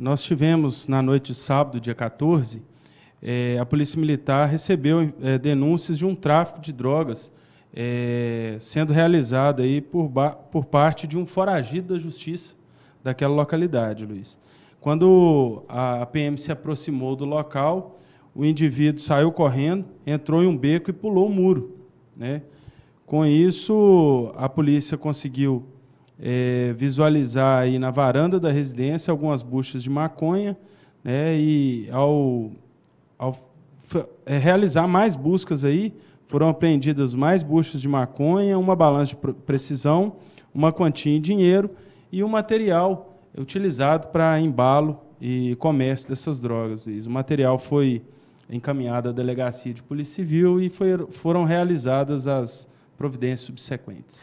nós tivemos, na noite de sábado, dia 14, é, a Polícia Militar recebeu é, denúncias de um tráfico de drogas é, sendo realizado aí por, por parte de um foragido da justiça daquela localidade, Luiz. Quando a PM se aproximou do local, o indivíduo saiu correndo, entrou em um beco e pulou o um muro. Né? Com isso, a polícia conseguiu é, visualizar aí na varanda da residência algumas buchas de maconha, né, e ao, ao é, realizar mais buscas aí, foram apreendidas mais buchas de maconha, uma balança de precisão, uma quantia em dinheiro e o um material utilizado para embalo e comércio dessas drogas. O material foi encaminhado à delegacia de polícia civil e foi, foram realizadas as providências subsequentes.